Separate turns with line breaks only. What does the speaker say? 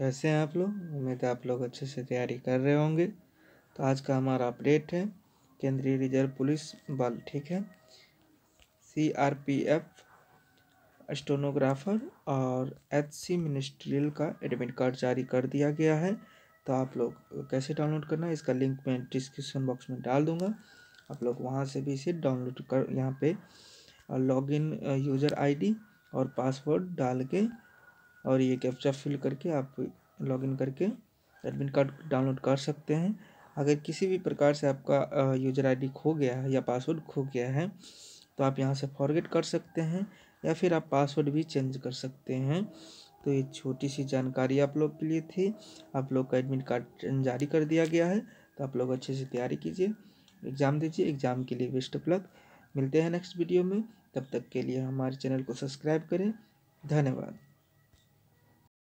कैसे हैं आप लोग उम्मीद है आप लोग अच्छे से तैयारी कर रहे होंगे तो आज का हमारा अपडेट है केंद्रीय रिजर्व पुलिस बल ठीक है C R P F stenographer और एच सी मिनिस्ट्रियल का एडमिट कार्ड जारी कर दिया गया है तो आप लोग कैसे डाउनलोड करना है इसका लिंक मैं डिस्क्रिप्शन बॉक्स में डाल दूंगा आप लोग वहाँ से भी इसे डाउनलोड कर यहाँ लॉग इन यूज़र डी और पासवर्ड डाल के और ये कैप्चा फिल करके आप लॉगिन करके एडमिन कार्ड डाउनलोड कर सकते हैं अगर किसी भी प्रकार से आपका यूजर आईडी खो गया है या पासवर्ड खो गया है तो आप यहाँ से फॉरगेट कर सकते हैं या फिर आप पासवर्ड भी चेंज कर सकते हैं तो ये छोटी सी जानकारी आप लोग के लिए थी आप लोग का एडमिट कार्ड जारी कर दिया गया है तो आप लोग अच्छे से तैयारी कीजिए एग्ज़ाम दीजिए एग्ज़ाम के लिए बेस्ट ऑफ लक मिलते हैं नेक्स्ट वीडियो में तब तक के लिए हमारे चैनल को सब्सक्राइब करें धन्यवाद